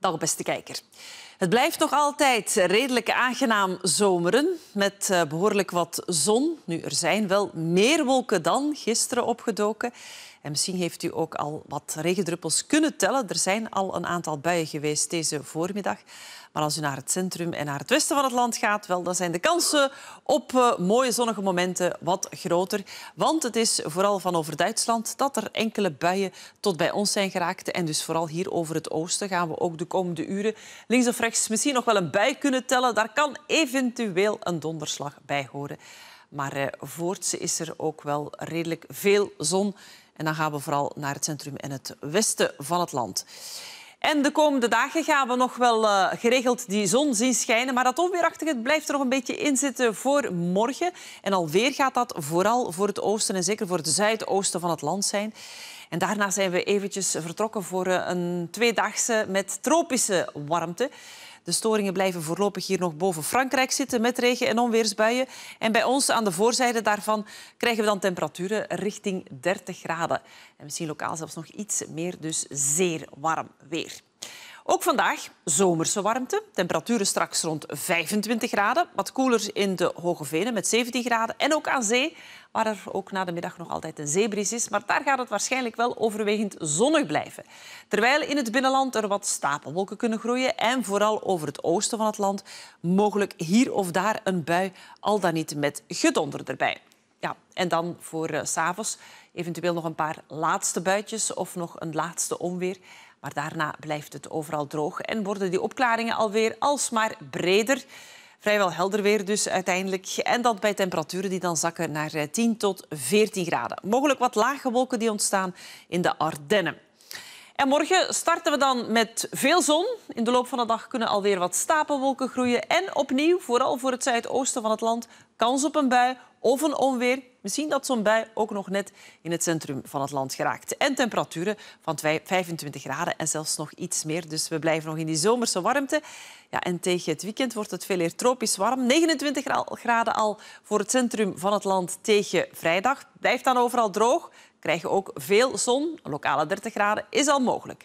Dag beste kijker. Het blijft nog altijd redelijk aangenaam zomeren met eh, behoorlijk wat zon. Nu, er zijn wel meer wolken dan gisteren opgedoken misschien heeft u ook al wat regendruppels kunnen tellen. Er zijn al een aantal buien geweest deze voormiddag. Maar als u naar het centrum en naar het westen van het land gaat, wel, dan zijn de kansen op eh, mooie zonnige momenten wat groter. Want het is vooral van over Duitsland dat er enkele buien tot bij ons zijn geraakt. En dus vooral hier over het oosten gaan we ook de komende uren links of rechts misschien nog wel een bui kunnen tellen. Daar kan eventueel een donderslag bij horen. Maar uh, voorts is er ook wel redelijk veel zon. En dan gaan we vooral naar het centrum en het westen van het land. En de komende dagen gaan we nog wel eh, geregeld die zon zien schijnen. Maar dat onweerachtige blijft er nog een beetje in zitten voor morgen. En alweer gaat dat vooral voor het oosten en zeker voor het zuidoosten van het land zijn. En daarna zijn we eventjes vertrokken voor eh, een tweedaagse met tropische warmte. De storingen blijven voorlopig hier nog boven Frankrijk zitten met regen- en onweersbuien. En bij ons aan de voorzijde daarvan krijgen we dan temperaturen richting 30 graden. En misschien lokaal zelfs nog iets meer, dus zeer warm weer. Ook vandaag zomerse warmte. Temperaturen straks rond 25 graden. Wat koeler in de Hoge Venen met 17 graden. En ook aan zee, waar er ook na de middag nog altijd een zeebries is. Maar daar gaat het waarschijnlijk wel overwegend zonnig blijven. Terwijl in het binnenland er wat stapelwolken kunnen groeien. En vooral over het oosten van het land mogelijk hier of daar een bui, al dan niet met gedonder erbij. Ja, en dan voor s eh, s'avonds eventueel nog een paar laatste buitjes of nog een laatste onweer. Maar daarna blijft het overal droog en worden die opklaringen alweer alsmaar breder. Vrijwel helder weer dus uiteindelijk. En dat bij temperaturen die dan zakken naar 10 eh, tot 14 graden. Mogelijk wat lage wolken die ontstaan in de Ardennen. En morgen starten we dan met veel zon. In de loop van de dag kunnen alweer wat stapelwolken groeien. En opnieuw, vooral voor het zuidoosten van het land, kans op een bui of een onweer Misschien dat zo'n bui ook nog net in het centrum van het land geraakt. En temperaturen van 25 graden en zelfs nog iets meer. Dus we blijven nog in die zomerse warmte. Ja, en tegen het weekend wordt het veel eer tropisch warm. 29 graden al voor het centrum van het land tegen vrijdag. Blijft dan overal droog. Krijgen ook veel zon. Lokale 30 graden is al mogelijk.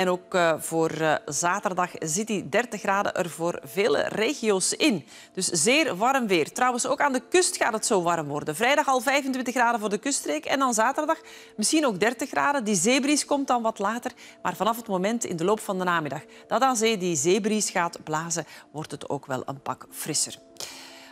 En ook eh, voor eh, zaterdag zit die 30 graden er voor vele regio's in. Dus zeer warm weer. Trouwens, ook aan de kust gaat het zo warm worden. Vrijdag al 25 graden voor de kuststreek en dan zaterdag misschien ook 30 graden. Die zeebries komt dan wat later, maar vanaf het moment in de loop van de namiddag dat aan zee die zeebries gaat blazen, wordt het ook wel een pak frisser.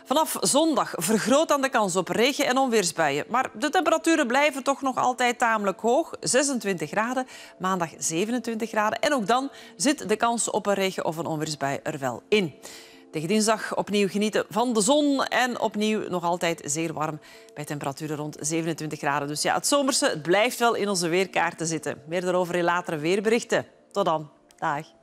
Vanaf zondag vergroot dan de kans op regen- en onweersbuien. Maar de temperaturen blijven toch nog altijd tamelijk hoog. 26 graden, maandag 27 graden. En ook dan zit de kans op een regen- of een onweersbui er wel in. Tegen dinsdag opnieuw genieten van de zon en opnieuw nog altijd zeer warm bij temperaturen rond 27 graden. Dus ja, het zomerse blijft wel in onze weerkaarten zitten. Meer daarover in latere weerberichten. Tot dan. Dag.